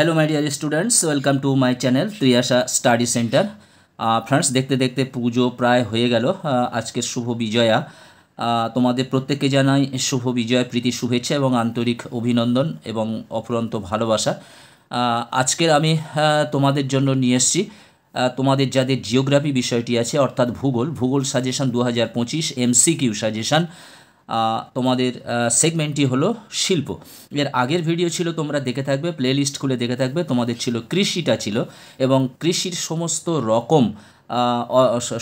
hello my dear students welcome to my channel Priyasha study centre friends দেখতে দেখতে পুজো প্রায় হয়ে গেল uh, আজকের শুভ বিজয়া uh, তোমাদের প্রত্যেককে জানাই শুভ বিজয় প্রীতি শুভেচ্ছা এবং আন্তরিক অভিনন্দন এবং অফুরন্ত ভালোবাসা uh, আজকের আমি তোমাদের জন্য নিয়ে এসছি তোমাদের যাদের জিওগ্রাফি বিষয়টি আছে অর্থাৎ ভূগোল ভূগোল সাজেশন দু হাজার পঁচিশ এমসিকিউ সাজেশন তোমাদের সেগমেন্টটি হলো শিল্প এর আগের ভিডিও ছিল তোমরা দেখে থাকবে প্লেলিস্ট খুলে দেখে থাকবে তোমাদের ছিল কৃষিটা ছিল এবং কৃষির সমস্ত রকম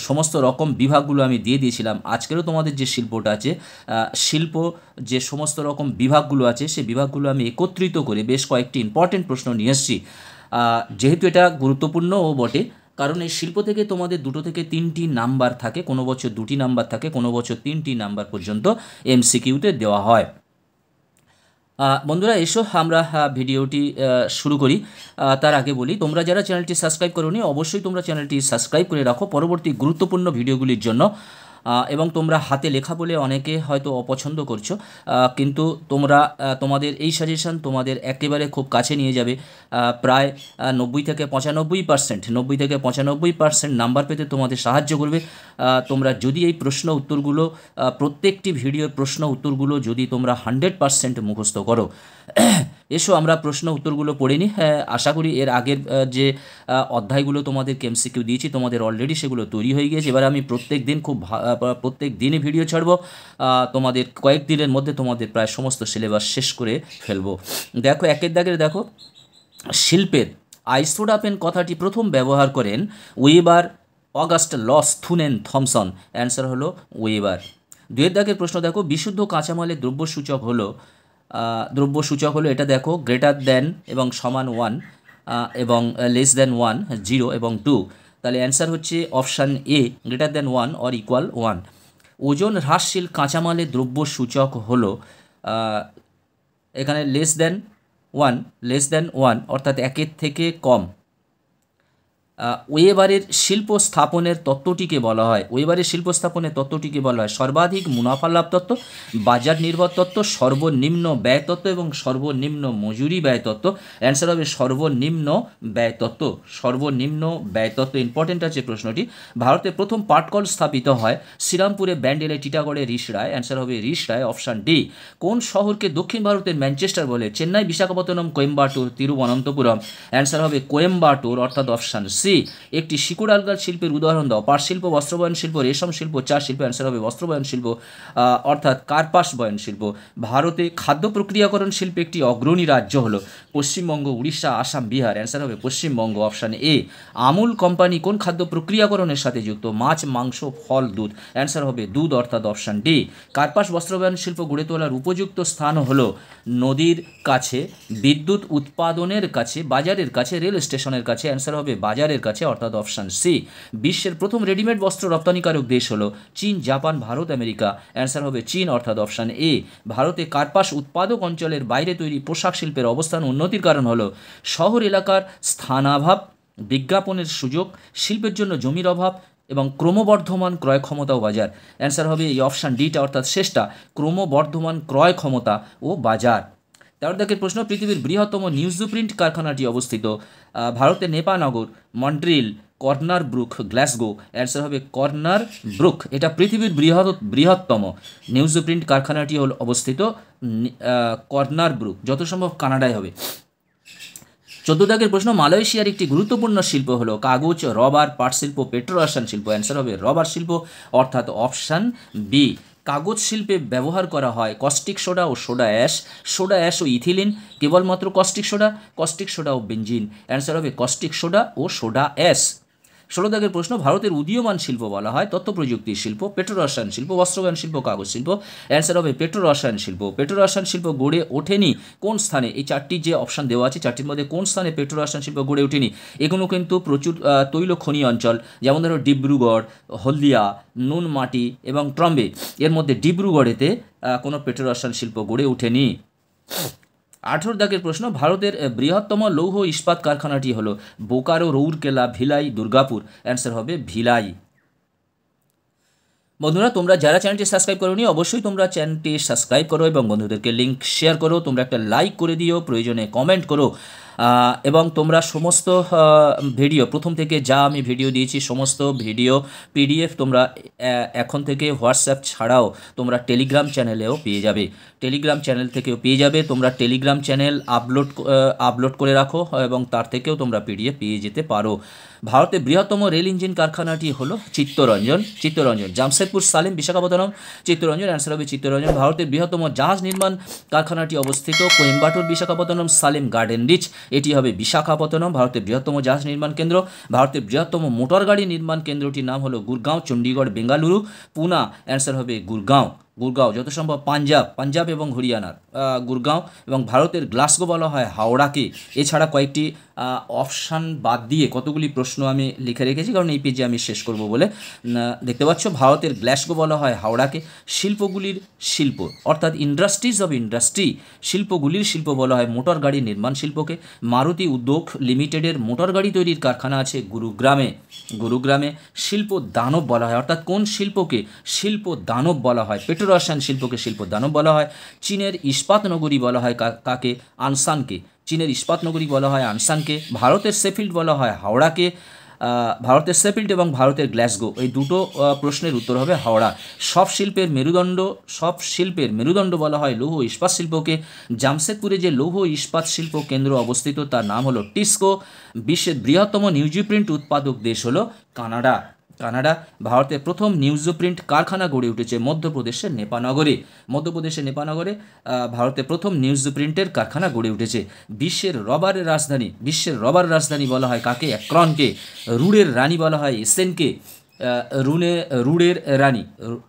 সমস্ত রকম বিভাগগুলো আমি দিয়ে দিয়েছিলাম আজকেরও তোমাদের যে শিল্পটা আছে শিল্প যে সমস্ত রকম বিভাগগুলো আছে সে বিভাগগুলো আমি একত্রিত করে বেশ কয়েকটি ইম্পর্টেন্ট প্রশ্ন নিয়ে এসেছি যেহেতু এটা গুরুত্বপূর্ণও বটে কারণ এই শিল্প থেকে তোমাদের দুটো থেকে তিনটি নাম্বার থাকে কোনো বছর দুটি নাম্বার থাকে কোনো বছর তিনটি নাম্বার পর্যন্ত এমসিকিউতে দেওয়া হয় বন্ধুরা এসো আমরা ভিডিওটি শুরু করি তার আগে বলি তোমরা যারা চ্যানেলটি সাবস্ক্রাইব করোনি অবশ্যই তোমরা চ্যানেলটি সাবস্ক্রাইব করে রাখো পরবর্তী গুরুত্বপূর্ণ ভিডিওগুলির জন্য এবং তোমরা হাতে লেখা বলে অনেকে হয়তো অপছন্দ করছো কিন্তু তোমরা তোমাদের এই সাজেশান তোমাদের একেবারে খুব কাছে নিয়ে যাবে প্রায় নব্বই থেকে পঁচানব্বই পার্সেন্ট নব্বই থেকে পঁচানব্বই পার্সেন্ট নাম্বার পেতে তোমাদের সাহায্য করবে তোমরা যদি এই প্রশ্ন উত্তরগুলো প্রত্যেকটি ভিডিওর প্রশ্ন উত্তরগুলো যদি তোমরা হান্ড্রেড পার্সেন্ট মুখস্থ করো এসো আমরা প্রশ্ন উত্তরগুলো পড়িনি হ্যাঁ আশা করি এর আগের যে অধ্যায়গুলো তোমাদের কেমসিকিউ দিয়েছি তোমাদের অলরেডি সেগুলো তৈরি হয়ে গিয়েছে এবার আমি প্রত্যেক দিন খুব প্রত্যেক দিনই ভিডিও ছাড়বো তোমাদের কয়েক দিনের মধ্যে তোমাদের প্রায় সমস্ত সিলেবাস শেষ করে ফেলবো দেখো একের দাগের দেখো শিল্পের আইসোডাপেন কথাটি প্রথম ব্যবহার করেন Weber August Losch Thunen Thomson answer হলো ওয়েবার দুয়ের দাগের প্রশ্ন দেখো বিশুদ্ধ কাঁচামালের দ্রব্যসূচক হলো দ্রব্য সূচক হলো এটা দেখো গ্রেটার দেন এবং সমান ওয়ান এবং লেস দেন ওয়ান জিরো এবং টু তাহলে অ্যান্সার হচ্ছে option A greater than one or equal one ওজন হ্রাসশীল কাঁচামালের দ্রব্য সূচক হলো এখানে less than one less than one অর্থাৎ একের থেকে কম ওয়েবারের শিল্প স্থাপনের তত্ত্বটিকে বলা হয় ওয়েবারের শিল্প স্থাপনের তত্ত্বটিকে বলা হয় সর্বাধিক মুনাফা লাভ তত্ত্ব বাজার নির্ভর তত্ত্ব সর্বনিম্ন ব্যয় তত্ত্ব এবং সর্বনিম্ন মজুরি ব্যয় তত্ত্ব অ্যান্সার হবে সর্বনিম্ন ব্যয় তত্ত্ব সর্বনিম্ন ব্যয় তত্ত্ব ইম্পর্টেন্ট আছে প্রশ্নটি ভারতে প্রথম পাটকল স্থাপিত হয় শ্রীরামপুরে ব্যান্ডেলে টিটাগড়ে রিস রায় অ্যান্সার হবে রিস রায় অপশান ডি কোন শহরকে দক্ষিণ ভারতের ম্যানচেস্টার বলে চেন্নাই বিশাখাপত্তনম কোয়েম্বাটোর তিরুবনন্তপুরম অ্যান্সার হবে কোয়েম্বাটোর অর্থাৎ অপশান সি সি একটি শিকড় আলগার শিল্পের উদাহরণ দাও পাট শিল্প বস্ত্রবয়ন শিল্প রেশম শিল্প চা শিল্প অ্যান্সার হবে বস্ত্রবয়ন শিল্প অর্থাৎ কার্পাস বয়ন শিল্প ভারতে খাদ্য প্রক্রিয়াকরণ শিল্পে একটি অগ্রণী রাজ্য হল পশ্চিমবঙ্গ উড়িষ্যা আসাম বিহার অ্যান্সার হবে Paschimbanga option A Amul company কোন খাদ্য প্রক্রিয়াকরণের সাথে যুক্ত মাছ মাংস ফল দুধ অ্যান্সার হবে দুধ অর্থাৎ অপশান ডি কার্পাস বস্ত্রবয়ন শিল্প গড়ে তোলার উপযুক্ত স্থান হলো নদীর কাছে বিদ্যুৎ উৎপাদনের কাছে বাজারের কাছে রেল স্টেশনের কাছে অ্যান্সার হবে বাজারের ভারতের কাছে অর্থাৎ অপশান সি বিশ্বের প্রথম রেডিমেড বস্ত্র রপ্তানিকারক দেশ হলো চীন জাপান ভারত আমেরিকা অ্যান্সার হবে চীন অর্থাৎ অপশান এ ভারতে কার্পাস উৎপাদক অঞ্চলের বাইরে তৈরি পোশাক শিল্পের অবস্থান উন্নতির কারণ হলো শহর এলাকার স্থানাভাব বিজ্ঞাপনের সুযোগ শিল্পের জন্য জমির অভাব এবং ক্রমবর্ধমান ক্রয় ক্ষমতাও বাজার অ্যান্সার হবে এই অপশান ডিটা অর্থাৎ শেষটা ক্রমবর্ধমান ক্রয় ক্ষমতা ও বাজার তেরো দাগের প্রশ্ন পৃথিবীর বৃহত্তম প্রিন্ট কারখানাটি অবস্থিত ভারতের Nepanagar Montreal Corner Brook Glasgow answer হবে কর্নার ব্রুক এটা পৃথিবীর বৃহৎ বৃহত্তম প্রিন্ট কারখানাটি হল অবস্থিত কর্নার ব্রুক যত সম্ভব কানাডায় হবে চোদ্দ দাগের প্রশ্ন মালয়েশিয়ার একটি গুরুত্বপূর্ণ শিল্প হলো কাগজ রবার পাট শিল্প পেট্রোলাসান শিল্প অ্যান্সার হবে রবার শিল্প অর্থাৎ অপশান বি কাগজ শিল্পে ব্যবহার করা হয় কস্টিক সোডা ও সোডা অ্যাশ সোডা অ্যাশ ও ইথিলিন কেবলমাত্র কস্টিক সোডা কস্টিক সোডা ও বেঞ্জিন অ্যান্সার হবে কস্টিক সোডা ও সোডা অ্যাশ ষোলো দাগের প্রশ্ন ভারতের উদীয়মান শিল্প বলা হয় তথ্য প্রযুক্তি শিল্প পেট্রোরসায়ন শিল্প বস্ত্রগান শিল্প কাগজ শিল্প অ্যান্সার হবে পেট্রোরসায়ন শিল্প পেট্রোরসায়ন শিল্প গড়ে ওঠেনি কোন স্থানে এই চারটি যে অপশান দেওয়া আছে চারটির মধ্যে কোন স্থানে পেট্রোরসায়ন শিল্প গড়ে ওঠেনি এগুলো কিন্তু প্রচুর তৈল খনি অঞ্চল যেমন ধরো ডিব্রুগড় হলদিয়া নুনমাটি এবং ট্রম্বে এর মধ্যে ডিব্রুগড়েতে কোনো পেট্রোরসায়ন শিল্প গড়ে ওঠেনি আঠেরো দাগের প্রশ্ন ভারতের বৃহত্তম লৌহ ইস্পাত কারখানাটি হল বোকারো রৌরকেলা ভিলাই দুর্গাপুর অ্যান্সার হবে ভিলাই বন্ধুরা তোমরা যারা চ্যানেলটি সাবস্ক্রাইব করো অবশ্যই তোমরা চ্যানেলটি সাবস্ক্রাইব করো এবং বন্ধুদেরকে লিঙ্ক শেয়ার করো তোমরা একটা লাইক করে দিও প্রয়োজনে কমেন্ট করো এবং তোমরা সমস্ত ভিডিও প্রথম থেকে যা আমি ভিডিও দিয়েছি সমস্ত ভিডিও পিডিএফ তোমরা এখন থেকে হোয়াটসঅ্যাপ ছাড়াও তোমরা টেলিগ্রাম চ্যানেলেও পেয়ে যাবে টেলিগ্রাম চ্যানেল থেকেও পেয়ে যাবে তোমরা টেলিগ্রাম চ্যানেল আপলোড আপলোড করে রাখো এবং তার থেকেও তোমরা পিডিএফ পেয়ে যেতে পারো ভারতের বৃহত্তম রেল ইঞ্জিন কারখানাটি হলো চিত্তরঞ্জন চিত্তরঞ্জন জামশেদপুর সালিম বিশাখাপত্তনম চিত্তরঞ্জন অ্যান্সার হবে চিত্তরঞ্জন ভারতের বৃহত্তম জাহাজ নির্মাণ কারখানাটি অবস্থিত কোয়েম্বাটুর বিশাখাপত্তনম সালিম গার্ডেন রিচ এটি হবে বিশাখাপত্তনম ভারতের বৃহত্তম জাহাজ নির্মাণ কেন্দ্র ভারতের বৃহত্তম মোটর গাড়ি নির্মাণ কেন্দ্রটির নাম হলো গুরগাঁও চণ্ডীগড় বেঙ্গালুরু পুনা অ্যান্সার হবে গুরগাঁও গুরগাঁও যত সম্ভব পাঞ্জাব পাঞ্জাব এবং হরিয়ানার গুরগাঁও এবং ভারতের গ্লাসগো বলা হয় হাওড়াকে এছাড়া কয়েকটি অপশান বাদ দিয়ে কতগুলি প্রশ্ন আমি লিখে রেখেছি কারণ এই পেজে আমি শেষ করব বলে দেখতে পাচ্ছ ভারতের গ্লাসগো বলা হয় হাওড়াকে শিল্পগুলির শিল্প অর্থাৎ ইন্ডাস্ট্রিজ অব ইন্ডাস্ট্রি শিল্পগুলির শিল্প বলা হয় মোটর গাড়ি নির্মাণ শিল্পকে মারুতি উদ্যোগ লিমিটেডের মোটর গাড়ি তৈরির কারখানা আছে গুরুগ্রামে গুরুগ্রামে শিল্প দানব বলা হয় অর্থাৎ কোন শিল্পকে শিল্প দানব বলা হয় পেট্রোল রসায়ন শিল্পকে দানব বলা হয় চীনের ইস্পাত নগরী বলা হয় কাকে আনসানকে চীনের ইস্পাত নগরী বলা হয় আনসানকে ভারতের সেফিল্ড বলা হয় হাওড়াকে ভারতের সেফিল্ড এবং ভারতের গ্ল্যাসগো এই দুটো প্রশ্নের উত্তর হবে হাওড়া সব শিল্পের মেরুদণ্ড সব শিল্পের মেরুদণ্ড বলা হয় লৌহ ইস্পাত শিল্পকে জামশেদপুরে যে লৌহ ইস্পাত শিল্প কেন্দ্র অবস্থিত তার নাম হলো টিস্কো বিশ্বের বৃহত্তম নিউজিপ্রিন্ট উৎপাদক দেশ হলো কানাডা কানাডা ভারতের প্রথম নিউজো প্রিন্ট কারখানা গড়ে উঠেছে মধ্যপ্রদেশের নেপানগরে মধ্যপ্রদেশের নেপানগরে ভারতের প্রথম নিউজো প্রিন্টের কারখানা গড়ে উঠেছে বিশ্বের রবারের রাজধানী বিশ্বের রবার রাজধানী বলা হয় কাকে অ্যাক্রনকে রুড়ের রানী বলা হয় এসেনকে রুনে রুড়ের রানী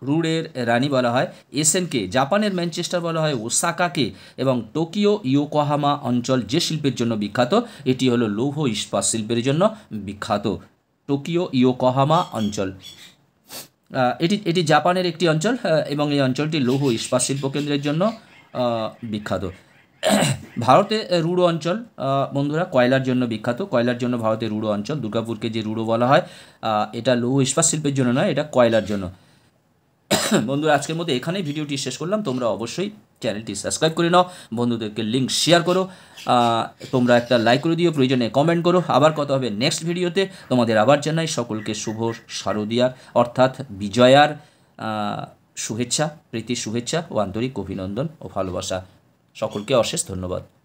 রুড়ের রানী বলা হয় এসএনকে জাপানের ম্যানচেস্টার বলা হয় ওসাকাকে এবং টোকিও ইয়োকোহামা অঞ্চল যে শিল্পের জন্য বিখ্যাত এটি হলো লৌহ ইস্পাত শিল্পের জন্য বিখ্যাত টোকিও ইয়োকোহামা অঞ্চল এটি এটি জাপানের একটি অঞ্চল এবং এই অঞ্চলটি লৌহ ইস্পাত শিল্প কেন্দ্রের জন্য বিখ্যাত ভারতে রুড়ো অঞ্চল বন্ধুরা কয়লার জন্য বিখ্যাত কয়লার জন্য ভারতে রুড়ো অঞ্চল দুর্গাপুরকে যে রুড়ো বলা হয় এটা লৌহ ইস্পাত শিল্পের জন্য নয় এটা কয়লার জন্য বন্ধুরা আজকের মধ্যে এখানেই ভিডিওটি শেষ করলাম তোমরা অবশ্যই চ্যানেলটি সাবস্ক্রাইব করে নাও বন্ধুদেরকে লিঙ্ক শেয়ার করো তোমরা একটা লাইক করে দিও প্রয়োজনে কমেন্ট করো আবার কথা হবে নেক্সট ভিডিওতে তোমাদের আবার জানাই সকলকে শুভ শারদীয়ার অর্থাৎ বিজয়ার শুভেচ্ছা প্রীতি শুভেচ্ছা ও আন্তরিক অভিনন্দন ও ভালোবাসা সকলকে অশেষ ধন্যবাদ